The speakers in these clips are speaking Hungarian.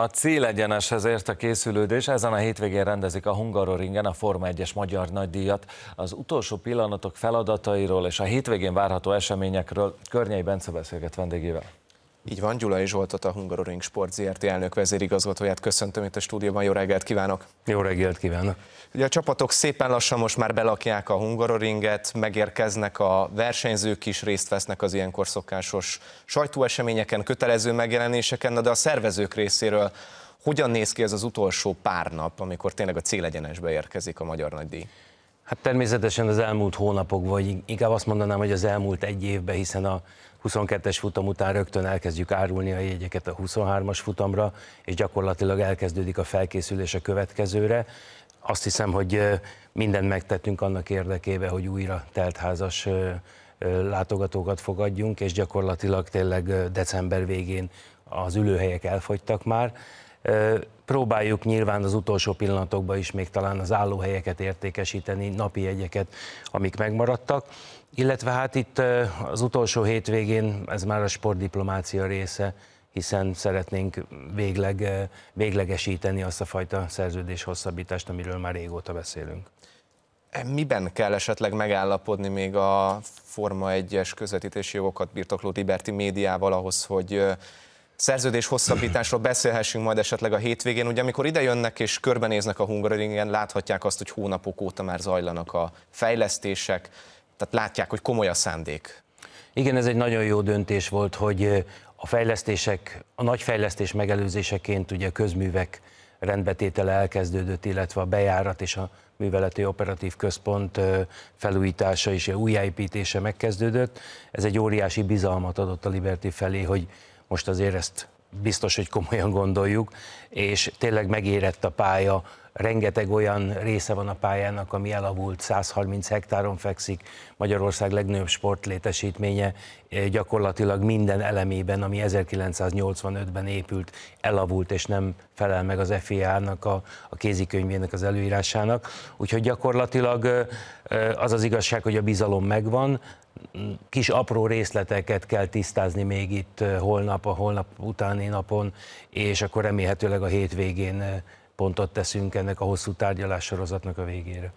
A célegyeneshez ért a készülődés, ezen a hétvégén rendezik a Hungaroringen a Forma 1-es magyar nagydíjat. Az utolsó pillanatok feladatairól és a hétvégén várható eseményekről Környei Bence beszélget vendégével. Így van, gyula és Zsoltot, a Hungaroring Sport ZRT elnök vezérigazgatóját köszöntöm itt a stúdióban. Jó reggelt kívánok! Jó reggelt kívánok! Ugye a csapatok szépen lassan most már belakják a Hungaroringet, megérkeznek a versenyzők is, részt vesznek az ilyenkor szokásos sajtóeseményeken, kötelező megjelenéseken, de a szervezők részéről hogyan néz ki ez az utolsó pár nap, amikor tényleg a célegyenesbe érkezik a Magyar Nagydíj? Hát természetesen az elmúlt hónapok, vagy inkább azt mondanám, hogy az elmúlt egy évben, hiszen a, 22-es futam után rögtön elkezdjük árulni a jegyeket a 23-as futamra, és gyakorlatilag elkezdődik a felkészülés a következőre. Azt hiszem, hogy mindent megtettünk annak érdekében, hogy újra teltházas látogatókat fogadjunk, és gyakorlatilag tényleg december végén az ülőhelyek elfogytak már. Próbáljuk nyilván az utolsó pillanatokban is még talán az állóhelyeket értékesíteni, napi jegyeket, amik megmaradtak, illetve hát itt az utolsó hétvégén ez már a sportdiplomácia része, hiszen szeretnénk végleg, véglegesíteni azt a fajta szerződés hosszabbítást, amiről már régóta beszélünk. E, miben kell esetleg megállapodni még a Forma 1-es közvetítési jogokat birtokló Liberty médiával ahhoz, hogy szerződés hosszabbításról beszélhessünk majd esetleg a hétvégén. Ugye amikor ide jönnek és körbenéznek a Hungaroringen, láthatják azt, hogy hónapok óta már zajlanak a fejlesztések, tehát látják, hogy komoly a szándék. Igen, ez egy nagyon jó döntés volt, hogy a fejlesztések, a nagy fejlesztés megelőzéseként ugye a közművek rendbetétele elkezdődött, illetve a bejárat és a műveleti operatív központ felújítása és a újjáépítése megkezdődött. Ez egy óriási bizalmat adott a Liberty felé, hogy most azért ezt biztos, hogy komolyan gondoljuk, és tényleg megérett a pálya, rengeteg olyan része van a pályának, ami elavult, 130 hektáron fekszik, Magyarország legnagyobb sportlétesítménye, eh, gyakorlatilag minden elemében, ami 1985-ben épült, elavult és nem felel meg az FIA-nak, a, a kézikönyvének, az előírásának. Úgyhogy gyakorlatilag eh, eh, az az igazság, hogy a bizalom megvan, kis apró részleteket kell tisztázni még itt holnap, a holnap utáni napon, és akkor remélhetőleg a hétvégén pontot teszünk ennek a hosszú tárgyalássorozatnak a végére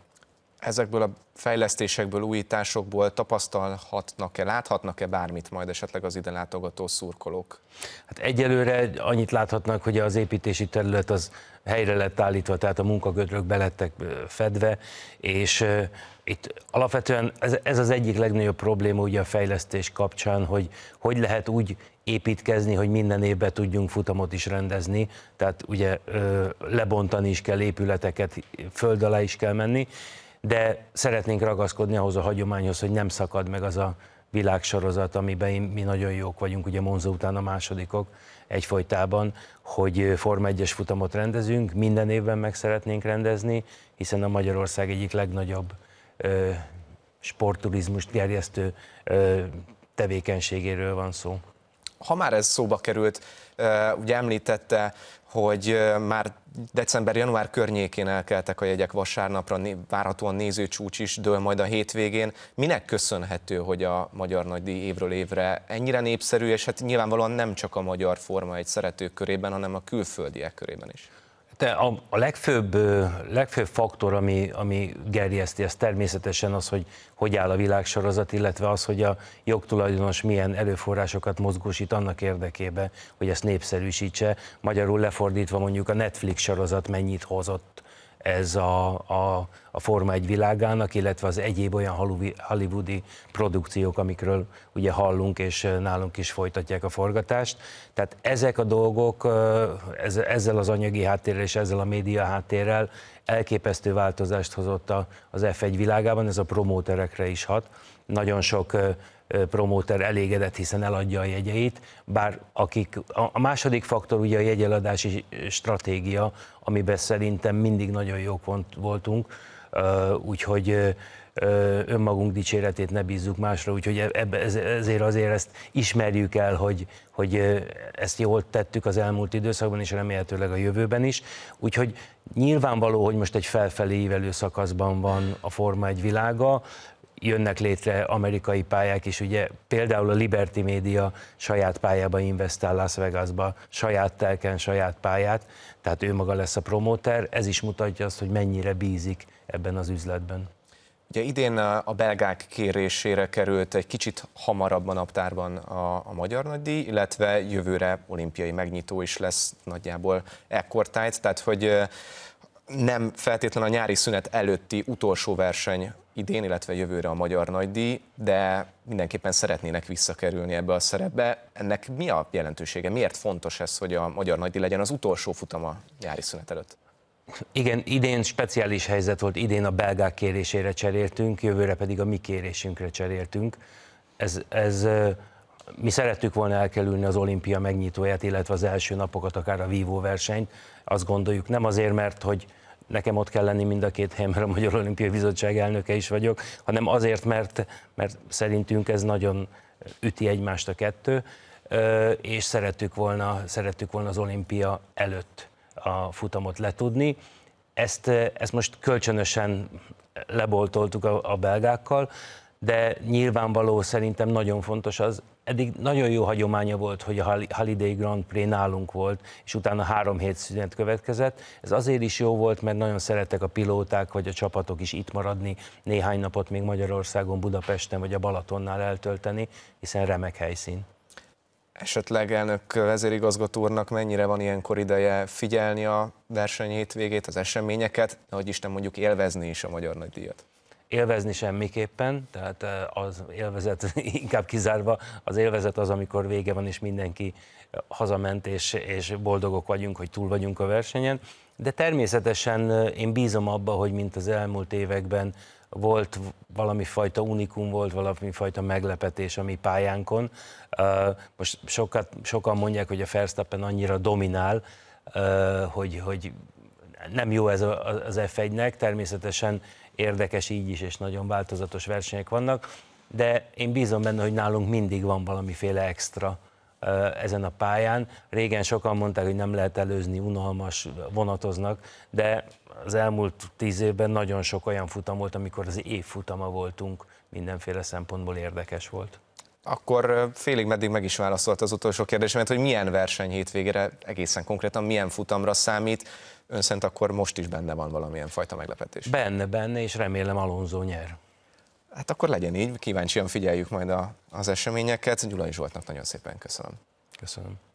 ezekből a fejlesztésekből, újításokból tapasztalhatnak-e, láthatnak-e bármit majd esetleg az ide látogató szurkolók? Hát egyelőre annyit láthatnak, hogy az építési terület az helyre lett állítva, tehát a munkagödrök belettek fedve, és itt alapvetően ez, ez az egyik legnagyobb probléma ugye a fejlesztés kapcsán, hogy hogy lehet úgy építkezni, hogy minden évben tudjunk futamot is rendezni, tehát ugye lebontani is kell épületeket, föld alá is kell menni, de szeretnénk ragaszkodni ahhoz a hagyományhoz, hogy nem szakad meg az a világsorozat, amiben mi nagyon jók vagyunk, ugye Monza után a másodikok egyfolytában, hogy Forma 1 futamot rendezünk, minden évben meg szeretnénk rendezni, hiszen a Magyarország egyik legnagyobb ö, sportturizmust gerjesztő ö, tevékenységéről van szó ha már ez szóba került, ugye említette, hogy már december-január környékén elkeltek a jegyek vasárnapra, várhatóan nézőcsúcs is dől majd a hétvégén. Minek köszönhető, hogy a magyar nagydíj évről évre ennyire népszerű, és hát nyilvánvalóan nem csak a magyar forma egy szeretők körében, hanem a külföldiek körében is? Te a, a legfőbb, legfőbb faktor, ami, ami gerjeszti, ez természetesen az, hogy hogy áll a világsorozat, illetve az, hogy a jogtulajdonos milyen előforrásokat mozgósít annak érdekébe, hogy ezt népszerűsítse. Magyarul lefordítva mondjuk a Netflix sorozat mennyit hozott ez a, a, a Forma egy világának, illetve az egyéb olyan hollywoodi produkciók, amikről ugye hallunk, és nálunk is folytatják a forgatást. Tehát ezek a dolgok ezzel az anyagi háttérrel és ezzel a média háttérrel elképesztő változást hozott az F1 világában, ez a promóterekre is hat. Nagyon sok promóter elégedett, hiszen eladja a jegyeit, bár akik, a második faktor ugye a jegyeladási stratégia, amiben szerintem mindig nagyon jók voltunk, úgyhogy önmagunk dicséretét ne bízzuk másra, úgyhogy e-, ebbe, ezért azért ezt ismerjük el, hogy, hogy ezt jól tettük az elmúlt időszakban, és remélhetőleg a jövőben is. Úgyhogy nyilvánvaló, hogy most egy felfelé ívelő szakaszban van a Forma egy világa, jönnek létre amerikai pályák is, ugye például a Liberty Media saját pályába investál Las Vegasba, saját telken, saját pályát, tehát ő maga lesz a promóter, ez is mutatja azt, hogy mennyire bízik ebben az üzletben. Ugye idén a belgák kérésére került egy kicsit hamarabb a naptárban a, a magyar nagydíj, illetve jövőre olimpiai megnyitó is lesz nagyjából ekkortájt, tehát hogy nem feltétlen a nyári szünet előtti utolsó verseny idén, illetve jövőre a Magyar Nagydíj, de mindenképpen szeretnének visszakerülni ebbe a szerepbe. Ennek mi a jelentősége? Miért fontos ez, hogy a Magyar Nagydíj legyen az utolsó futam a nyári szünet előtt? Igen, idén speciális helyzet volt, idén a belgák kérésére cseréltünk, jövőre pedig a mi kérésünkre cseréltünk. Ez, ez mi szerettük volna elkerülni az olimpia megnyitóját, illetve az első napokat, akár a vívóversenyt, azt gondoljuk nem azért, mert hogy nekem ott kell lenni mind a két helyen, mert a Magyar Olimpiai Bizottság elnöke is vagyok, hanem azért, mert, mert szerintünk ez nagyon üti egymást a kettő, és szerettük volna, szerettük volna az olimpia előtt a futamot letudni. Ezt, ezt most kölcsönösen leboltoltuk a, a belgákkal, de nyilvánvaló szerintem nagyon fontos az, eddig nagyon jó hagyománya volt, hogy a Holiday Grand Prix nálunk volt, és utána három hét szünet következett. Ez azért is jó volt, mert nagyon szerettek a pilóták vagy a csapatok is itt maradni, néhány napot még Magyarországon, Budapesten vagy a Balatonnál eltölteni, hiszen remek helyszín. Esetleg elnök vezérigazgató úrnak mennyire van ilyenkor ideje figyelni a verseny hétvégét, az eseményeket, ahogy Isten mondjuk élvezni is a magyar nagydíjat? élvezni semmiképpen, tehát eh, az élvezet inkább kizárva, az élvezet az, amikor vége van, és mindenki eh, hazament, és, és boldogok vagyunk, hogy túl vagyunk a versenyen, de természetesen eh, én bízom abba, hogy mint az elmúlt években volt valami fajta unikum, volt valami fajta meglepetés a mi pályánkon. Most sokat, sokan mondják, hogy a Fersztappen annyira dominál, hogy, hogy nem jó ez a, az F1-nek, természetesen érdekes így is, és nagyon változatos versenyek vannak, de én bízom benne, hogy nálunk mindig van valamiféle extra ezen a pályán. Régen sokan mondták, hogy nem lehet előzni, unalmas, vonatoznak, de az elmúlt tíz évben nagyon sok olyan futam volt, amikor az évfutama voltunk, mindenféle szempontból érdekes volt akkor félig meddig meg is válaszolt az utolsó kérdésemet, hogy milyen verseny hétvégére egészen konkrétan, milyen futamra számít. Ön szerint akkor most is benne van valamilyen fajta meglepetés? Benne, benne, és remélem Alonso nyer. Hát akkor legyen így, kíváncsian figyeljük majd a, az eseményeket. Gyulai Zsoltnak nagyon szépen köszönöm. Köszönöm.